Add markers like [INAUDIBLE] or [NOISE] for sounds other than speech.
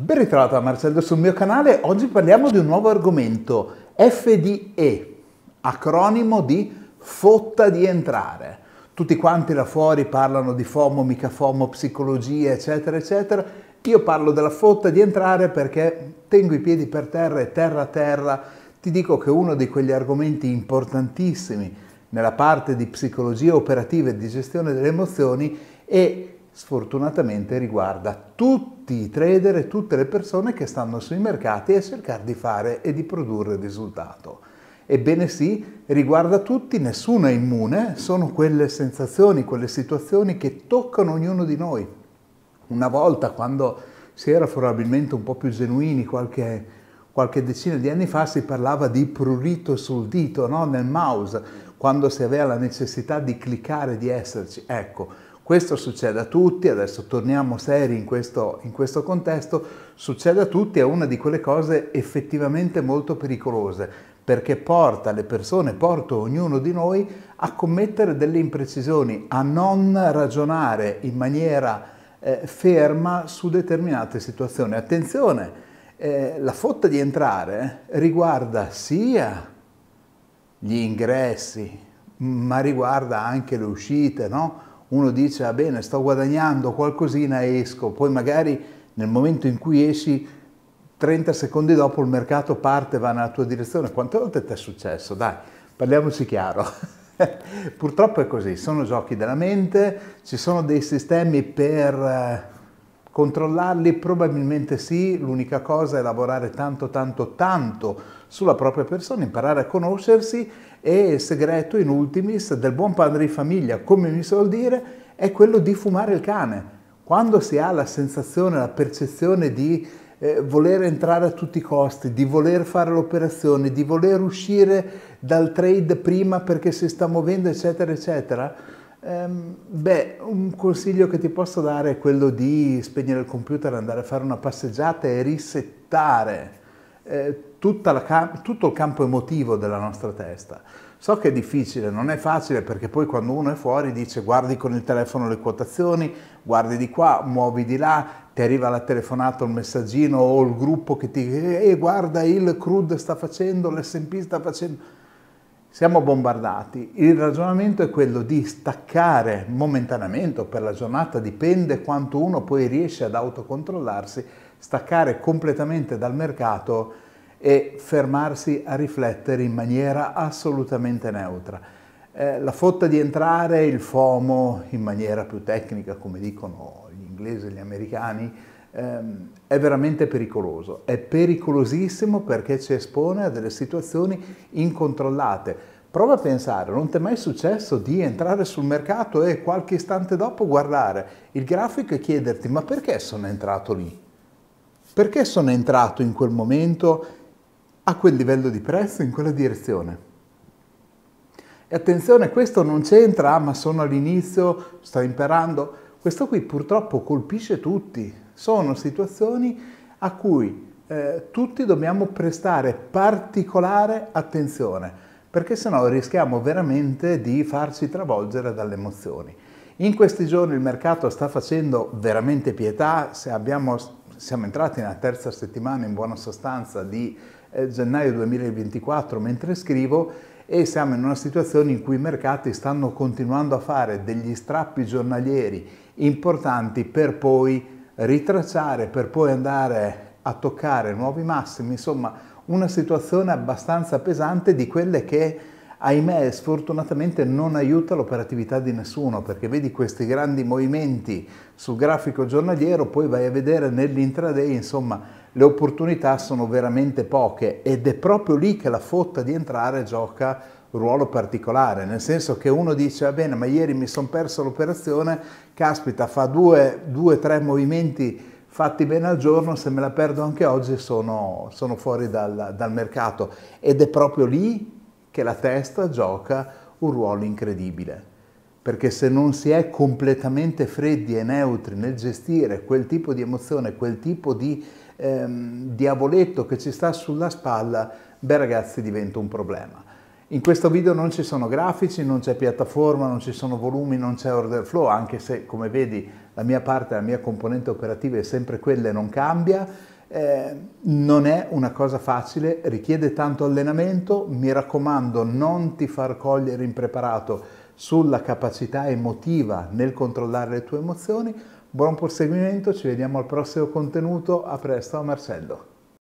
Ben ritrovato a Marcello sul mio canale, oggi parliamo di un nuovo argomento, FDE, acronimo di fotta di entrare. Tutti quanti là fuori parlano di FOMO, mica FOMO, psicologia, eccetera, eccetera. Io parlo della fotta di entrare perché tengo i piedi per terra e terra a terra ti dico che uno di quegli argomenti importantissimi nella parte di psicologia operativa e di gestione delle emozioni è sfortunatamente riguarda tutti i trader e tutte le persone che stanno sui mercati a cercare di fare e di produrre risultato. Ebbene sì, riguarda tutti, nessuno è immune, sono quelle sensazioni, quelle situazioni che toccano ognuno di noi. Una volta, quando si era probabilmente un po' più genuini, qualche, qualche decina di anni fa, si parlava di prurito sul dito, no? nel mouse, quando si aveva la necessità di cliccare, di esserci. Ecco, questo succede a tutti, adesso torniamo seri in questo, in questo contesto, succede a tutti, è una di quelle cose effettivamente molto pericolose, perché porta le persone, porta ognuno di noi a commettere delle imprecisioni, a non ragionare in maniera eh, ferma su determinate situazioni. Attenzione, eh, la fotta di entrare riguarda sia gli ingressi, ma riguarda anche le uscite, no? uno dice, va ah, bene, sto guadagnando qualcosina, esco, poi magari nel momento in cui esci 30 secondi dopo il mercato parte, va nella tua direzione. Quante volte ti è successo? Dai, parliamoci chiaro. [LAUGHS] Purtroppo è così, sono giochi della mente, ci sono dei sistemi per eh, Controllarli probabilmente sì, l'unica cosa è lavorare tanto tanto tanto sulla propria persona, imparare a conoscersi e il segreto in ultimis del buon padre di famiglia, come mi suol dire, è quello di fumare il cane. Quando si ha la sensazione, la percezione di eh, voler entrare a tutti i costi, di voler fare l'operazione, di voler uscire dal trade prima perché si sta muovendo, eccetera, eccetera, Ehm, beh, un consiglio che ti posso dare è quello di spegnere il computer, andare a fare una passeggiata e risettare eh, tutto il campo emotivo della nostra testa. So che è difficile, non è facile perché poi quando uno è fuori dice guardi con il telefono le quotazioni, guardi di qua, muovi di là, ti arriva la telefonata, il messaggino o il gruppo che ti... dice eh, guarda il CRUD sta facendo, l'SP sta facendo siamo bombardati, il ragionamento è quello di staccare momentaneamente o per la giornata, dipende quanto uno poi riesce ad autocontrollarsi, staccare completamente dal mercato e fermarsi a riflettere in maniera assolutamente neutra. Eh, la fotta di entrare, il FOMO in maniera più tecnica, come dicono gli inglesi e gli americani, Ehm, è veramente pericoloso, è pericolosissimo perché ci espone a delle situazioni incontrollate. Prova a pensare, non ti è mai successo di entrare sul mercato e qualche istante dopo guardare il grafico e chiederti ma perché sono entrato lì? Perché sono entrato in quel momento a quel livello di prezzo, in quella direzione? E attenzione, questo non c'entra, ma sono all'inizio, sto imparando. Questo qui purtroppo colpisce tutti, sono situazioni a cui eh, tutti dobbiamo prestare particolare attenzione, perché sennò rischiamo veramente di farci travolgere dalle emozioni. In questi giorni il mercato sta facendo veramente pietà, abbiamo, siamo entrati nella terza settimana in buona sostanza di eh, gennaio 2024 mentre scrivo e siamo in una situazione in cui i mercati stanno continuando a fare degli strappi giornalieri importanti per poi ritracciare per poi andare a toccare nuovi massimi, insomma una situazione abbastanza pesante di quelle che ahimè sfortunatamente non aiuta l'operatività di nessuno perché vedi questi grandi movimenti sul grafico giornaliero poi vai a vedere nell'intraday insomma le opportunità sono veramente poche ed è proprio lì che la fotta di entrare gioca ruolo particolare, nel senso che uno dice, va bene, ma ieri mi sono perso l'operazione, caspita, fa due, due, tre movimenti fatti bene al giorno, se me la perdo anche oggi sono, sono fuori dal, dal mercato. Ed è proprio lì che la testa gioca un ruolo incredibile, perché se non si è completamente freddi e neutri nel gestire quel tipo di emozione, quel tipo di ehm, diavoletto che ci sta sulla spalla, beh ragazzi diventa un problema. In questo video non ci sono grafici, non c'è piattaforma, non ci sono volumi, non c'è order flow, anche se come vedi la mia parte, la mia componente operativa è sempre quella e non cambia. Eh, non è una cosa facile, richiede tanto allenamento, mi raccomando non ti far cogliere impreparato sulla capacità emotiva nel controllare le tue emozioni. Buon proseguimento, ci vediamo al prossimo contenuto, a presto Marcello.